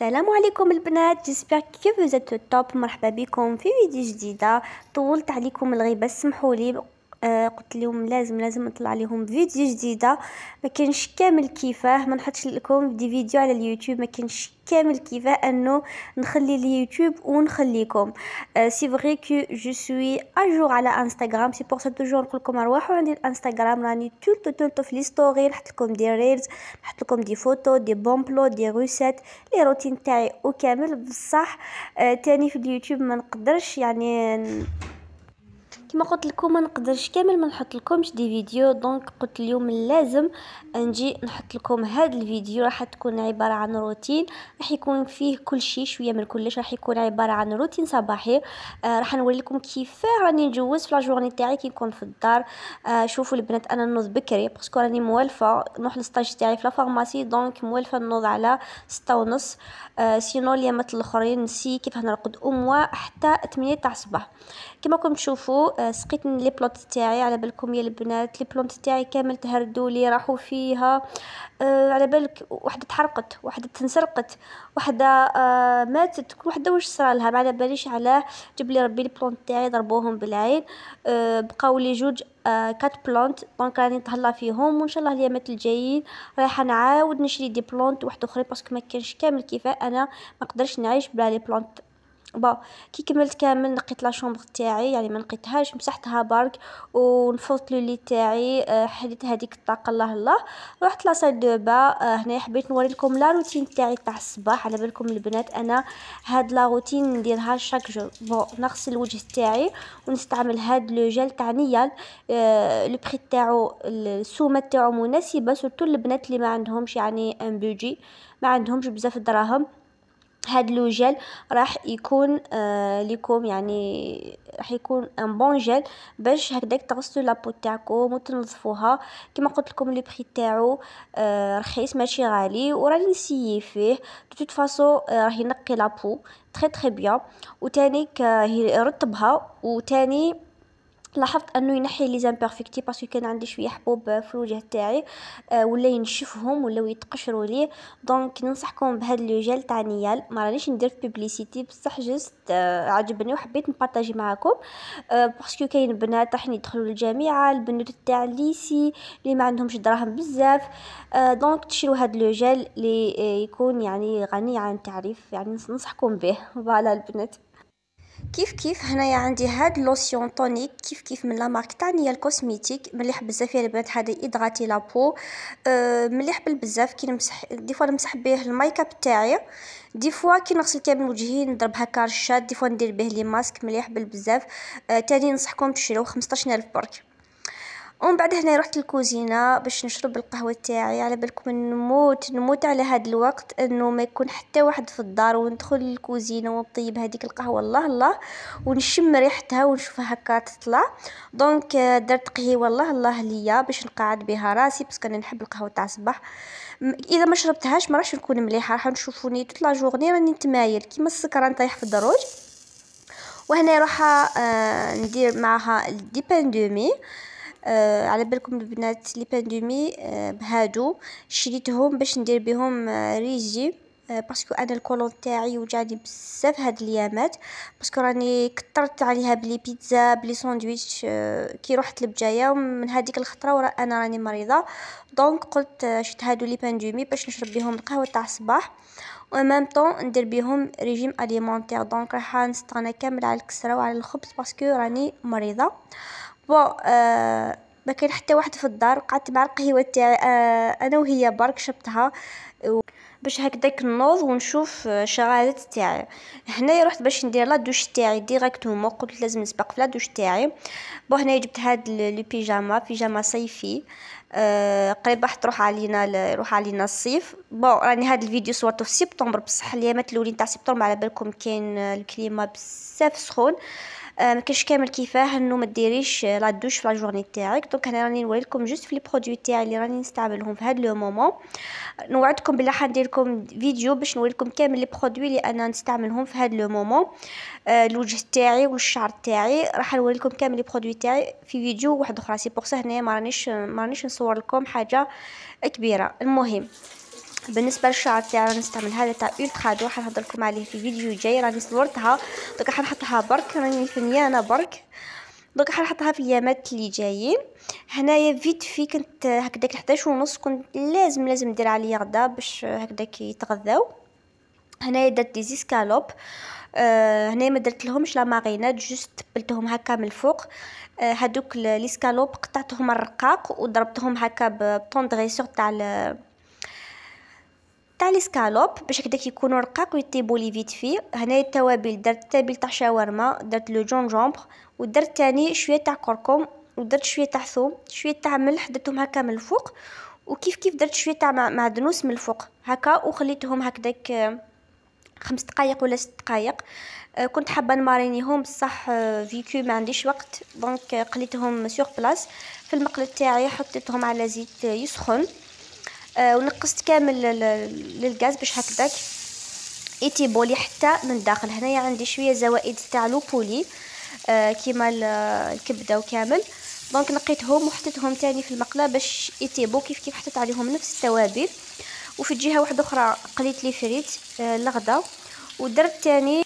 السلام عليكم البنات جيسبر كيف vous توب مرحبا بكم في فيديو جديده طولت عليكم الغيبه سمحوا لي آه، قلت لهم لازم لازم نطلع لهم فيديو جديده ما كانش كامل كيفاه ما نحطش لكم دي فيديو على اليوتيوب ما كانش كامل كيفاه انه نخلي اليوتيوب ونخليكم سي فري كو جو سوي اجور على انستغرام سي بور سا توجور نقول لكم روحوا عندي الانستغرام راني تول تول في لي ستوري نحط لكم دي ريلز نحط لكم دي فوتو دي بون بلو دي روسات لي روتين تاعي وكامل بصح آه، تاني في اليوتيوب ما نقدرش يعني كما قلت لكم ما نقدرش كامل ما نحط لكمش دي فيديو دونك قلت اليوم لازم نجي نحط لكم هذا الفيديو راح تكون عباره عن روتين راح يكون فيه كل شيء شويه من كلش راح يكون عباره عن روتين صباحي آه راح نوري لكم كيفاه راني نجوز في لاجورني تاعي كي نكون في الدار آه شوفوا البنات انا نوض بكري باسكو راني موالفه نروح للستاج تاعي في لافارماسي دونك موالفه نوض على 6 ونص آه سينو اليامات الاخرين نسي كيف نرقد اموا حتى 8 تاع الصباح كما راكم تشوفوا سقيت لي بلونت تاعي على بالكم يا البنات لي بلونت تاعي كامل تهردوا لي راحوا فيها أه على بالك وحده تحرقت وحده تنسرقت وحده أه ماتت كل وحده واش صرالها ما على باليش علاه جاب لي ربي لي بلونت تاعي ضربوهم بالعين أه بقاو لي جوج آه كات بلونت دونك راني نتهلا فيهم وان شاء الله اليامات الجايين رايحه نعاود نشري دي بلونت واحد اخرى باسكو ما كانش كامل كيفاه انا ما نقدرش نعيش بلا لي بلونت بون كي كملت كامل نقيت لا شومبر تاعي يعني ما نقيتهاش مسحتها برك ونفضت لو لي تاعي حليت هذيك الطاقه الله الله رحت لاصال دو با هنا حبيت نوري لكم لا روتين تاعي تاع الصباح على بالكم البنات انا هاد لا روتين نديرها شاك جور بون نغسل الوجه تاعي ونستعمل هاد لو جيل تاع نيال لو بري تاعو السومه تاعو مناسبه سورتو البنات اللي ما عندهمش يعني ان بيجي ما عندهمش بزاف دراهم هاد لو جيل راح يكون آه لكم يعني راح يكون ان بون جيل باش هكداك تغسلوا لابو تاعكم وتنظفوها كما قلت لكم لي بري تاعو آه، رخيص ماشي غالي وراني نسيي فيه توت فاصو راه ينقي لابو تري تري بيان وتاني رطبها وتاني لاحظت انه ينحي لي زامبيرفيكتي باسكو كان عندي شويه حبوب في الوجه تاعي آه ولا ينشفهم ولا يتقشروا لي دونك ننصحكم بهذا لو جيل تاع نيال ما رانيش ندير في بيبليسيتي بصح جست آه عجبني وحبيت نبارطاجي معاكم آه باسكو كاين بنات راح يدخلوا للجامعه البنات تاع ليسي اللي ما عندهمش دراهم بزاف آه دونك تشريو هذا لو جيل اللي آه، يكون يعني غني عن التعريف يعني ننصحكم به فوالا البنات كيف كيف هنايا عندي هاد لوسيون تونيك كيف كيف من لا مارك تاعنيا الكوسميتيك مليح بزاف يا يعني البنات هذا يدغاتي لا بو أه مليح بالبزاف كي نمسح دي فوا نمسح به المايكاب تاعي دي فوا كي نغسل كامل وجهي نضرب هكا رشاد دي فوا ندير به لي ماسك مليح بالبزاف أه تاني ننصحكم تشريو 15000 برك ومن بعد هنا رحت الكوزينه باش نشرب القهوه تاعي على بالكم نموت نموت على هاد الوقت انه ما يكون حتى واحد في الدار وندخل الكوزينة ونطيب هذيك القهوه الله الله ونشم ريحتها ونشوفها هكا تطلع دونك آه، درت قهيوه الله الله ليا باش نقعد بها راسي باسكو انا نحب القهوه تاع الصباح اذا ما شربتهاش ما راحش نكون مليحه راح نشوفوني توت لا راني نتمايل كيما السكران طايح في الدروج وهنا راح آه، ندير معها الديبان دومي آه على بالكم البنات لي باندومي آه بهادو شريتهم باش ندير بهم آه آه باسكو انا الكولون تاعي وجعني بزاف هاد الايامات باسكو راني كثرت عليها بلي بيتزا بلي ساندويتش آه، كي رحت لبجايه من هذيك الخطره ورا انا راني مريضه دونك قلت آه، شريت هادو لي باندومي باش نشرب بهم القهوه تاع الصباح ومام طون ندير بيهم ريجيم اليمونتير دونك راح نستغنى كامل على الكسره وعلى الخبز باسكو راني مريضه بون آه ما حتى واحد في الدار قعدت مع القهوه تاعي آه انا وهي برك شربتها باش هكداك نوض ونشوف الشغالات آه، تاعي هنايا رحت باش ندير لا دوش تاعي ديريكت هما قلت لازم نسبق في لا دوش تاعي بون هنايا جبت هاد لو بيجاما بيجاما صيفي أه قريب راح تروح علينا يروح علينا الصيف بون راني هاد الفيديو صورته في سبتمبر بصح الايامات الاولين تاع سبتمبر على بالكم كاين آه، الكليما بزاف سخون أه آه، ما كاش كامل كيفاه انه ما ديريش آه، لا دوش في لا جورني تاعك دونك انا راني نوريلكم جوست في لي برودوي تاعي اللي راني نستعملهم في هاد لو مومون نوعدكم راح ندير لكم فيديو باش نوريلكم كامل لي برودوي اللي انا نستعملهم في هاد لو مومون آه، الوجه تاعي والشعر تاعي راح نوريلكم كامل لي برودوي تاعي في فيديو واحد اخرى سي بور سا هنايا ما رانيش ما رانيش نصور لكم حاجه كبيره المهم بالنسبه للشعر تاعي راني نستعمل هذا تاع الترا راح نهضر لكم عليه في فيديو جاي راني صورتها دوك راح نحطها برك راني فنيانه برك دوك راح نحطها في اليامات اللي جايين هنايا فيت في كنت هكداك 11 ونص كنت لازم لازم ندير عليه غدا باش هكداك يتغذاو هنايا درت دي زيسكالوب آه هنايا ما درت لهمش لا ماريناد جوست تبلتهم هكا من الفوق آه هادوك ليسكالوب قطعتهم الرقاق وضربتهم هكا بطون دغيسور تاع تاع لي سكالوب باش هكداك يكونوا رقاق ويطيبوا لي فيت في هنايا التوابل درت التابل تاع شاورما درت لو جونجومبر ودرت تاني شويه تاع كركم ودرت شويه تاع ثوم شويه تاع ملح درتهم هكا من الفوق وكيف كيف درت شويه تاع معدنوس من الفوق هكا وخليتهم هكداك آه، خمس دقائق ولا ست دقائق آه، كنت حابه نمارينيهم بصح آه، فيكو ما عنديش وقت دونك قليتهم سور بلاص في المقله تاعي حطيتهم على زيت يسخن آه، ونقصت كامل للغاز باش هكذاك بولي حتى من الداخل هنايا عندي شويه زوائد تاع لوبولي آه، كيما الكبده وكامل دونك نقيتهم وحطيتهم تاني في المقله باش بو كيف كيف حطيت عليهم نفس التوابل وفي جهه واحده اخرى قليت لي فريت آه، الغدا ودرت تاني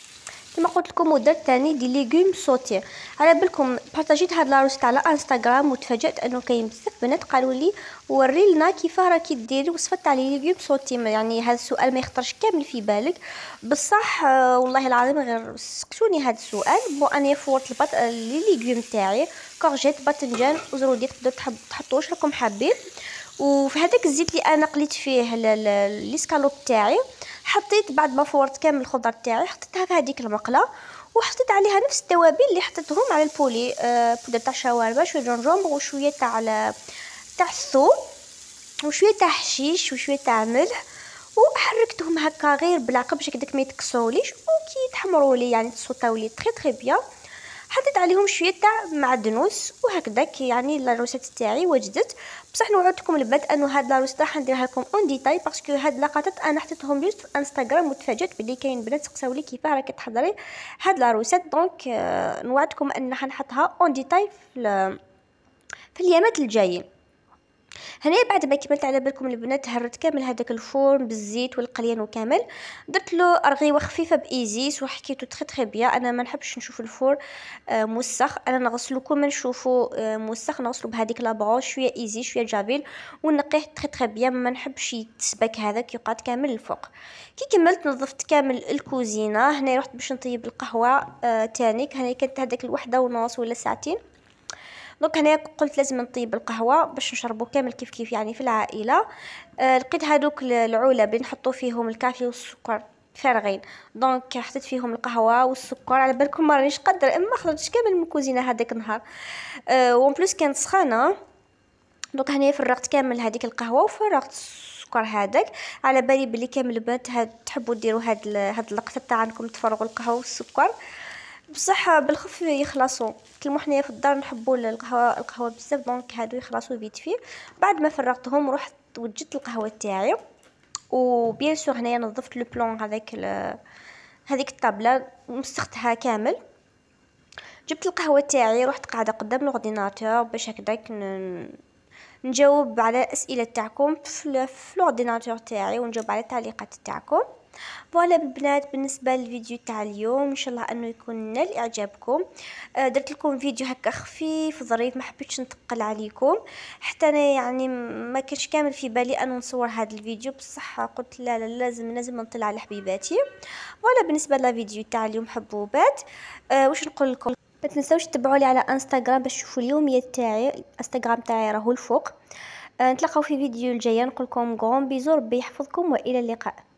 كما قلت لكم موديل ثاني دي ليغوم سوتي على بالكم بارطاجيت هاد لاروست على انستغرام وتفاجات انه كاين بزاف بنات قالوا لي وري لنا كيفاه راكي ديري وصفه تاع لي ليغوم سوتي يعني هذا السؤال ما يخطرش كامل في بالك بصح آه والله العظيم غير سقسوني هذا السؤال بو اني فورت البط آه، لي ليغوم تاعي كورجيت باذنجان وزرودي تقدر تحطوش راكم حابين وفي هذاك الزيت اللي انا قليت فيه الاسكالوب تاعي حطيت بعد ما فورت كامل الخضر تاعي حطيتها في هذيك المقله وحطيت عليها نفس التوابل اللي حطيتهم على البولي آه بودر تاع شاورما شويه جنجومبر وشويه تاع تاع الثوم وشويه تاع حشيش وشويه تاع ملح وحركتهم هكا غير بالعقب باش هكداك ما يتكسروليش وكي تحمروا لي يعني تسوطاو لي تري تري بيان حطيت عليهم شويه تاع معدنوس وهكذاك يعني لا روسيت تاعي وجدت بصح نوعدكم البدء انه هاد لا روسيت راح نديرها لكم اون ديتاي باسكو هاد لقطات انا حطيتهم جوست في انستغرام وتفاجات بلي كاين بنات لي كيفاه راكي تحضري هاد لا روسيت دونك آه، نوعدكم ان راح نحطها اون ديتاي في في اليامات الجايين هنايا بعد ما كملت على بالكم البنات هرت كامل هذاك الفورم بالزيت والقليان وكامل درت له رغيوه خفيفه بايزيس وحكيته تري تري بيا انا ما نحبش نشوف الفور آه، موسخ انا نغسلو كما نشوفو آه، موسخ نغسلو بهذيك لابرون شويه ايزي شويه جافيل ونقيه تري تري بيا ما نحبش يتسبك هذاك يقعد كامل الفوق كي كملت نظفت كامل الكوزينه هنا رحت باش نطيب القهوه آه تانيك هنا كانت هذاك الوحده ونص ولا ساعتين دونك هنايا قلت لازم نطيب القهوه باش نشربو كامل كيف كيف يعني في العائله آه، لقيت هذوك العولب اللي نحطو فيهم الكافي والسكر فارغين دونك حطيت فيهم القهوه والسكر على بالكم ما رانيش قادر اما خرجت كامل من الكوزينه هذاك النهار أه و بلوس كانت سخانه دونك هنايا فرغت كامل هذيك القهوه وفرغت السكر هذاك على بالي بلي كامل هاد تحبوا ديروا هاد هاد اللقطه تاع انكم تفرغوا القهوه والسكر بصح بالخف يخلصوا كيما حنايا في الدار نحبوا القهوه القهوه بزاف دونك هادو يخلصوا فيت فيه بعد ما فرغتهم رحت وجدت القهوه تاعي وبيان سور هنايا نظفت لو بلون هذاك هذيك الطابله مسختها كامل جبت القهوه تاعي رحت قاعده قدام لورديناتور باش هكذاك نجاوب على الاسئله تاعكم في لورديناتور تاعي ونجاوب على التعليقات تاعكم فوالا البنات بالنسبه للفيديو تاع اليوم ان شاء الله انه يكون نال اعجابكم آه، درت لكم فيديو هكا خفيف ظريف ما حبيتش نتقل عليكم حتى انا يعني ما كانش كامل في بالي انه نصور هذا الفيديو بصح قلت لا, لا لازم لازم نطلع على حبيباتي فوالا بالنسبه للفيديو تاع اليوم حبوبات آه واش نقول لكم ما تنساوش تتبعوا لي على انستغرام باش تشوفوا اليوميات تاعي الانستغرام تاعي راهو الفوق آه نتلاقاو في فيديو الجايه نقول لكم غون بيزور ربي يحفظكم والى اللقاء